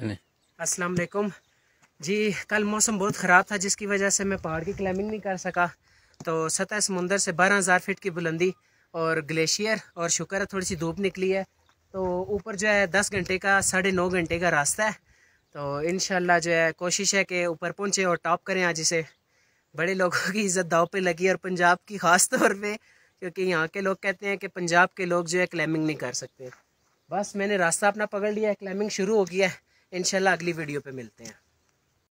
चलें अस्सलाम वालेकुम जी कल मौसम बहुत ख़राब था जिसकी वजह से मैं पहाड़ की क्लाइंबिंग नहीं कर सका तो सतह समुंदर से बारह हज़ार फीट की बुलंदी और ग्लेशियर और शुक्र है थोड़ी सी धूप निकली है तो ऊपर जो है दस घंटे का साढ़े नौ घंटे का रास्ता है तो इन जो है कोशिश है कि ऊपर पहुँचे और टॉप करें आज इसे बड़े लोगों की इज़्ज़त दाव पर लगी और पंजाब की ख़ास तौर पर क्योंकि यहाँ के लोग कहते हैं कि पंजाब के लोग जो है क्लाइंबिंग नहीं कर सकते बस मैंने रास्ता अपना पकड़ लिया है क्लाइंबिंग शुरू हो गया है इनशाला अगली वीडियो पे मिलते हैं